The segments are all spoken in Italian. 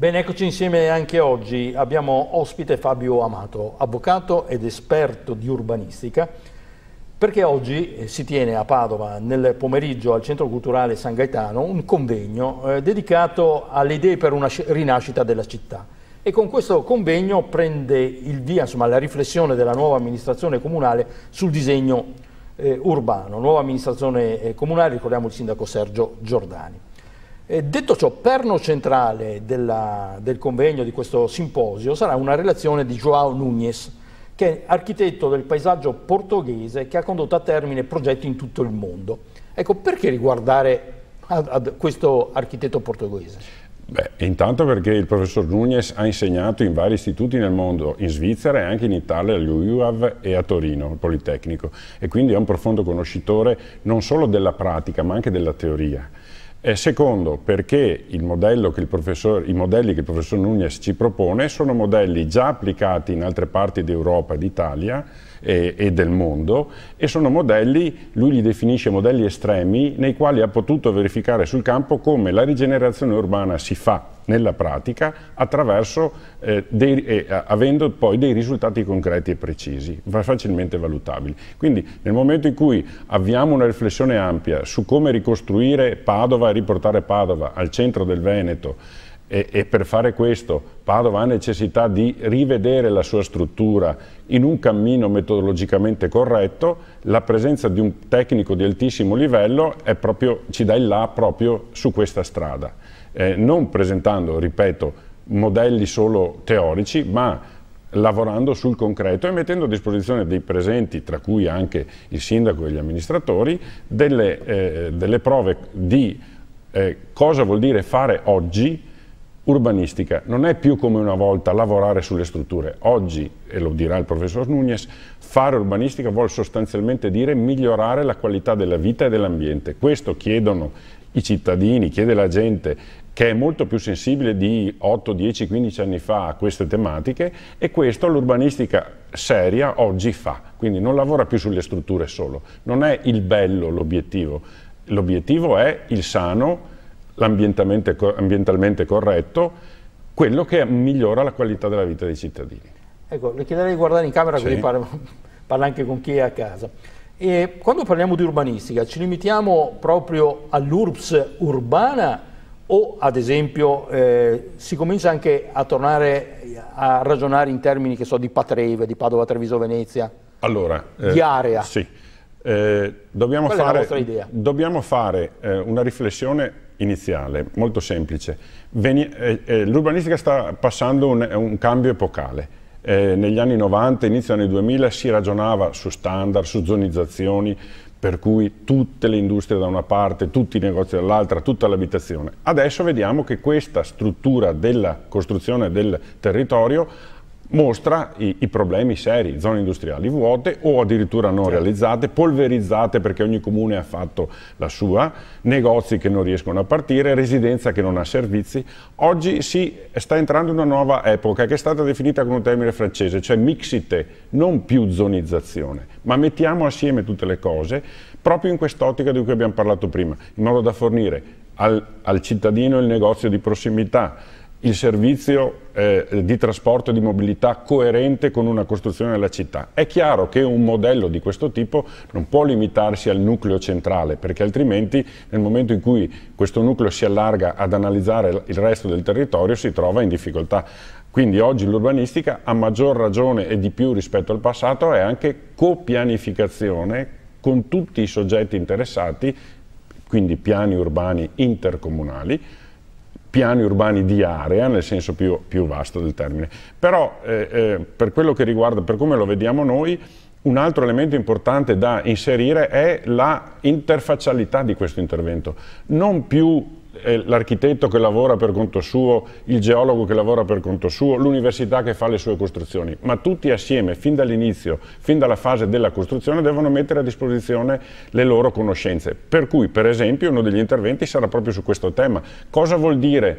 Bene, eccoci insieme anche oggi. Abbiamo ospite Fabio Amato, avvocato ed esperto di urbanistica, perché oggi eh, si tiene a Padova, nel pomeriggio al Centro Culturale San Gaetano, un convegno eh, dedicato alle idee per una rinascita della città. E con questo convegno prende il via insomma, la riflessione della nuova amministrazione comunale sul disegno eh, urbano. Nuova amministrazione eh, comunale, ricordiamo il sindaco Sergio Giordani detto ciò, perno centrale della, del convegno di questo simposio sarà una relazione di João Nunes, che è architetto del paesaggio portoghese che ha condotto a termine progetti in tutto il mondo. Ecco, perché riguardare ad, ad questo architetto portoghese? Beh, intanto perché il professor Nunes ha insegnato in vari istituti nel mondo, in Svizzera e anche in Italia, all'UIUAV e a Torino, al Politecnico, e quindi è un profondo conoscitore non solo della pratica ma anche della teoria. Eh, secondo, perché i modelli che il professor Nunez ci propone sono modelli già applicati in altre parti d'Europa d'Italia e, e, del mondo e sono modelli, lui li definisce modelli estremi, nei quali ha potuto verificare sul campo come la rigenerazione urbana si fa nella pratica attraverso, eh, dei, eh, avendo poi dei risultati concreti e precisi, facilmente valutabili. Quindi nel momento in cui avviamo una riflessione ampia su come ricostruire Padova e riportare Padova al centro del Veneto, e, e, per fare questo Padova ha necessità di rivedere la sua struttura in un cammino metodologicamente corretto, la presenza di un tecnico di altissimo livello proprio, ci dà il là proprio su questa strada eh, non presentando, ripeto, modelli solo teorici, ma lavorando sul concreto e mettendo a disposizione dei presenti, tra cui anche il sindaco e gli amministratori, delle, eh, delle prove di eh, cosa vuol dire fare oggi urbanistica. Non è più come una volta lavorare sulle strutture. Oggi, e lo dirà il professor Nunes, fare urbanistica vuol sostanzialmente dire migliorare la qualità della vita e dell'ambiente. Questo chiedono i cittadini, chiede la gente che è molto più sensibile di 8, 10, 15 anni fa a queste tematiche e questo l'urbanistica seria oggi fa, quindi non lavora più sulle strutture solo, non è il bello l'obiettivo, l'obiettivo è il sano, l'ambientalmente corretto, quello che migliora la qualità della vita dei cittadini. Ecco, le chiederei di guardare in camera sì. così parla, parla anche con chi è a casa. E quando parliamo di urbanistica ci limitiamo proprio all'URPS urbana o ad esempio eh, si comincia anche a tornare a ragionare in termini so, di Patreve, di Padova, Treviso, Venezia, allora, eh, di area. Sì, eh, dobbiamo, fare, dobbiamo, fare, eh, una riflessione iniziale, molto semplice. Eh, eh, l'urbanistica sta passando un, un cambio epocale. negli anni 90, inizio anni 2000 si ragionava su standard, su zonizzazioni, per cui tutte le industrie da una parte, tutti i negozi dall'altra, tutta l'abitazione. Adesso vediamo che questa struttura della costruzione del territorio mostra i, i, problemi seri, zone industriali vuote o addirittura non certo. realizzate, polverizzate perché ogni comune ha fatto la sua, negozi che non riescono a partire, residenza che non ha servizi. Oggi si sta entrando una nuova epoca che è stata definita con un termine francese, cioè mixite, non più zonizzazione, ma mettiamo assieme tutte le cose proprio in quest'ottica di cui abbiamo parlato prima, in modo da fornire al, al cittadino il negozio di prossimità, il servizio eh, di trasporto e di mobilità coerente con una costruzione della città. È chiaro che un modello di questo tipo non può limitarsi al nucleo centrale, perché altrimenti nel momento in cui questo nucleo si allarga ad analizzare il resto del territorio si trova in difficoltà. Quindi oggi l'urbanistica a maggior ragione e di più rispetto al passato è anche copianificazione con tutti i soggetti interessati, quindi piani urbani intercomunali, piani urbani di area, nel senso più, più vasto del termine. Però eh, eh, per quello che riguarda, per come lo vediamo noi, un altro elemento importante da inserire è la interfaccialità di questo intervento. Non più l'architetto che lavora per conto suo, il geologo che lavora per conto suo, l'università che fa le sue costruzioni, ma tutti assieme, fin dall'inizio, fin dalla fase della costruzione, devono mettere a disposizione le loro conoscenze. Per cui, per esempio, uno degli interventi sarà proprio su questo tema. Cosa vuol dire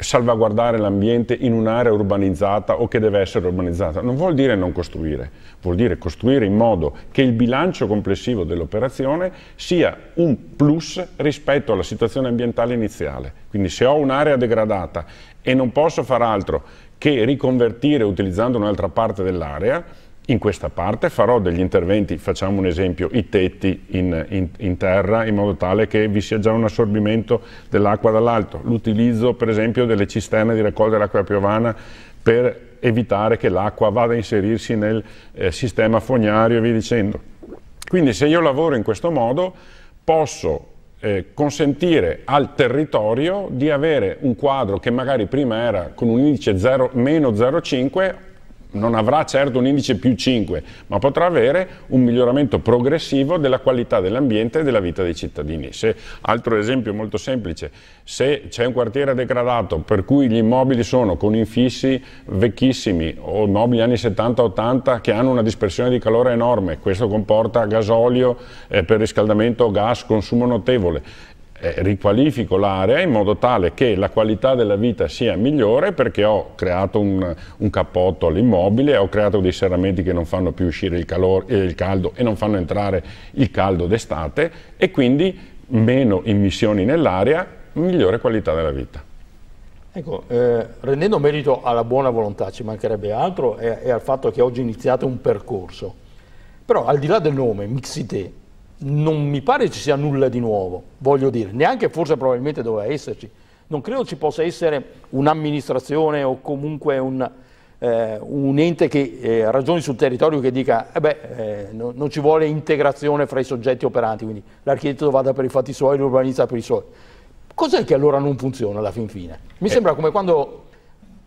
salvaguardare l'ambiente in un'area urbanizzata o che deve essere urbanizzata. Non vuol dire non costruire, vuol dire costruire in modo che il bilancio complessivo dell'operazione sia un plus rispetto alla situazione ambientale iniziale. Quindi se ho un'area degradata e non posso far altro che riconvertire utilizzando un'altra parte dell'area, in questa parte, farò degli interventi, facciamo un esempio, i tetti in, in, in terra in modo tale che vi sia già un assorbimento dell'acqua dall'alto, l'utilizzo per esempio delle cisterne di raccolta dell'acqua piovana per evitare che l'acqua vada a inserirsi nel eh, sistema fognario e via dicendo. Quindi se io lavoro in questo modo posso eh, consentire al territorio di avere un quadro che magari prima era con un indice 0, meno 0,5 non avrà certo un indice più 5, ma potrà avere un miglioramento progressivo della qualità dell'ambiente e della vita dei cittadini. Se, altro esempio molto semplice, se c'è un quartiere degradato per cui gli immobili sono con infissi vecchissimi o immobili anni 70-80 che hanno una dispersione di calore enorme, questo comporta gasolio eh, per riscaldamento, gas, consumo notevole eh, riqualifico l'area in modo tale che la qualità della vita sia migliore perché ho creato un, un cappotto all'immobile, ho creato dei serramenti che non fanno più uscire il, calore, eh, il caldo e non fanno entrare il caldo d'estate e quindi meno emissioni nell'aria, migliore qualità della vita. Ecco, eh, rendendo merito alla buona volontà, ci mancherebbe altro, e al fatto che oggi iniziate un percorso. Però al di là del nome, Mixite, non mi pare ci sia nulla di nuovo, voglio dire, neanche forse probabilmente doveva esserci. Non credo ci possa essere un'amministrazione o comunque un, eh, un ente che eh, ragioni sul territorio che dica eh beh, eh, no, non ci vuole integrazione fra i soggetti operanti, quindi l'architetto vada per i fatti suoi, l'urbanista per i suoi. Cos'è che allora non funziona alla fin fine? Mi eh. sembra come quando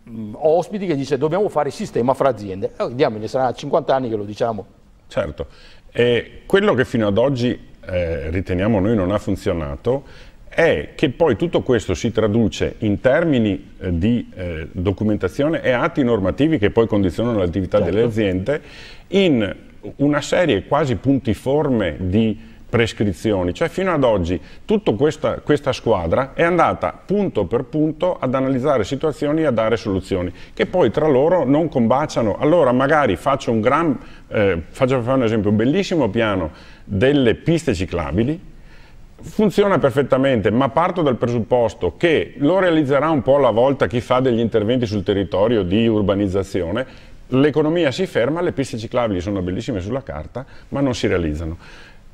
mh, mm, ho ospiti che dice dobbiamo fare sistema fra aziende. Eh, diamine, sarà 50 anni che lo diciamo. Certo, e quello che fino ad oggi eh, riteniamo noi non ha funzionato è che poi tutto questo si traduce in termini eh, di eh, documentazione e atti normativi che poi condizionano l'attività certo. delle aziende in una serie quasi puntiforme di prescrizioni, cioè fino ad oggi tutta questa, questa, squadra è andata punto per punto ad analizzare situazioni e a dare soluzioni che poi tra loro non combaciano. Allora magari faccio un gran, eh, faccio fare un esempio, un bellissimo piano delle piste ciclabili, funziona perfettamente, ma parto dal presupposto che lo realizzerà un po' alla volta chi fa degli interventi sul territorio di urbanizzazione, l'economia si ferma, le piste ciclabili sono bellissime sulla carta, ma non si realizzano.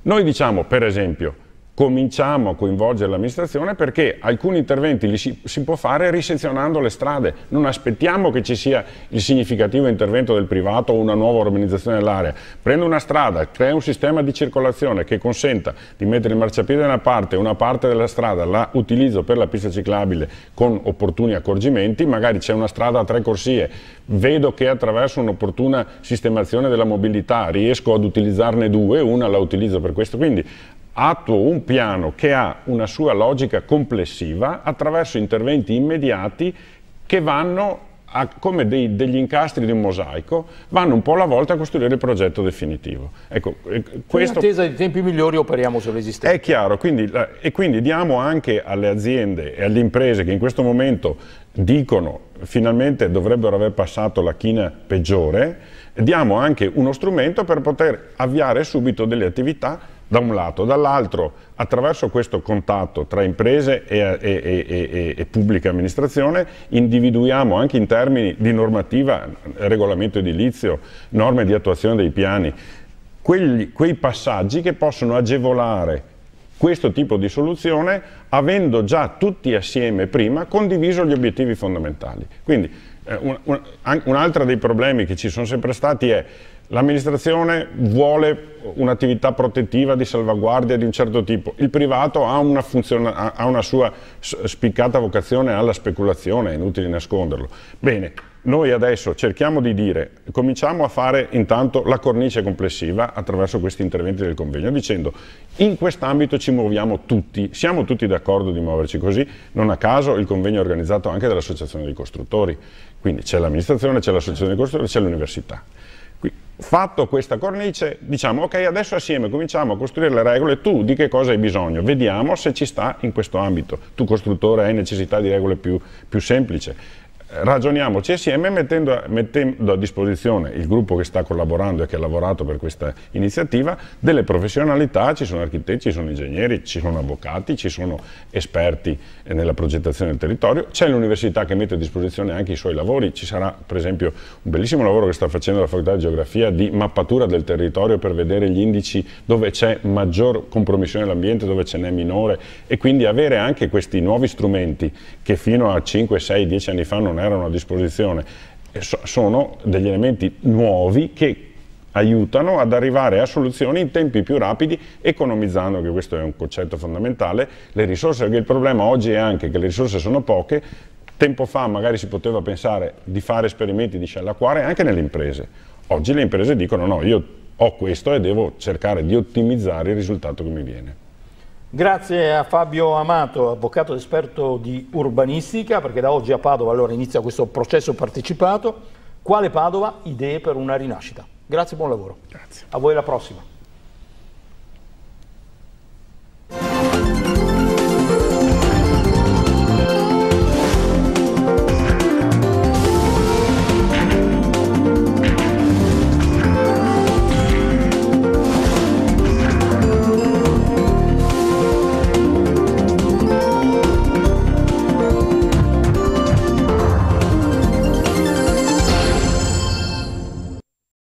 Noi diciamo, per esempio, cominciamo a coinvolgere l'amministrazione perché alcuni interventi li si, si, può fare risezionando le strade, non aspettiamo che ci sia il significativo intervento del privato o una nuova urbanizzazione dell'area, prendo una strada, creo un sistema di circolazione che consenta di mettere il marciapiede da una parte e una parte della strada la utilizzo per la pista ciclabile con opportuni accorgimenti, magari c'è una strada a tre corsie, vedo che attraverso un'opportuna sistemazione della mobilità riesco ad utilizzarne due, una la utilizzo per questo, quindi attuo un piano che ha una sua logica complessiva attraverso interventi immediati che vanno a, come dei, degli incastri di un mosaico, vanno un po' alla volta a costruire il progetto definitivo. Ecco, eh, questo... In attesa di tempi migliori operiamo sull'esistenza. È chiaro, quindi, e quindi diamo anche alle aziende e alle imprese che in questo momento dicono finalmente dovrebbero aver passato la china peggiore, diamo anche uno strumento per poter avviare subito delle attività da un lato, dall'altro attraverso questo contatto tra imprese e, e, e, e, pubblica amministrazione individuiamo anche in termini di normativa, regolamento edilizio, norme di attuazione dei piani, quelli, quei passaggi che possono agevolare questo tipo di soluzione avendo già tutti assieme prima condiviso gli obiettivi fondamentali. Quindi eh, un, un, un altro dei problemi che ci sono sempre stati è L'amministrazione vuole un'attività protettiva di salvaguardia di un certo tipo, il privato ha una, ha una sua spiccata vocazione alla speculazione, è inutile nasconderlo. Bene, noi adesso cerchiamo di dire, cominciamo a fare intanto la cornice complessiva attraverso questi interventi del convegno dicendo in quest'ambito ci muoviamo tutti, siamo tutti d'accordo di muoverci così, non a caso il convegno è organizzato anche dall'associazione dei costruttori, quindi c'è l'amministrazione, c'è l'associazione dei costruttori, c'è l'università. Fatto questa cornice, diciamo ok, adesso assieme cominciamo a costruire le regole, tu di che cosa hai bisogno, vediamo se ci sta in questo ambito. Tu costruttore hai necessità di regole più, più semplici, ragioniamoci assieme mettendo, mettendo, a disposizione il gruppo che sta collaborando e che ha lavorato per questa iniziativa delle professionalità, ci sono architetti, ci sono ingegneri, ci sono avvocati, ci sono esperti eh, nella progettazione del territorio, c'è l'università che mette a disposizione anche i suoi lavori, ci sarà per esempio un bellissimo lavoro che sta facendo la facoltà di geografia di mappatura del territorio per vedere gli indici dove c'è maggior compromissione dell'ambiente, dove ce n'è minore e quindi avere anche questi nuovi strumenti che fino a 5, 6, 10 anni fa non non erano a disposizione, sono degli elementi nuovi che aiutano ad arrivare a soluzioni in tempi più rapidi, economizzando, che questo è un concetto fondamentale, le risorse, perché il problema oggi è anche che le risorse sono poche, tempo fa magari si poteva pensare di fare esperimenti di cella anche nelle imprese, oggi le imprese dicono no, io ho questo e devo cercare di ottimizzare il risultato che mi viene. Grazie a Fabio Amato, avvocato ed esperto di urbanistica, perché da oggi a Padova allora inizia questo processo partecipato. Quale Padova? Idee per una rinascita. Grazie, buon lavoro. Grazie. A voi la prossima.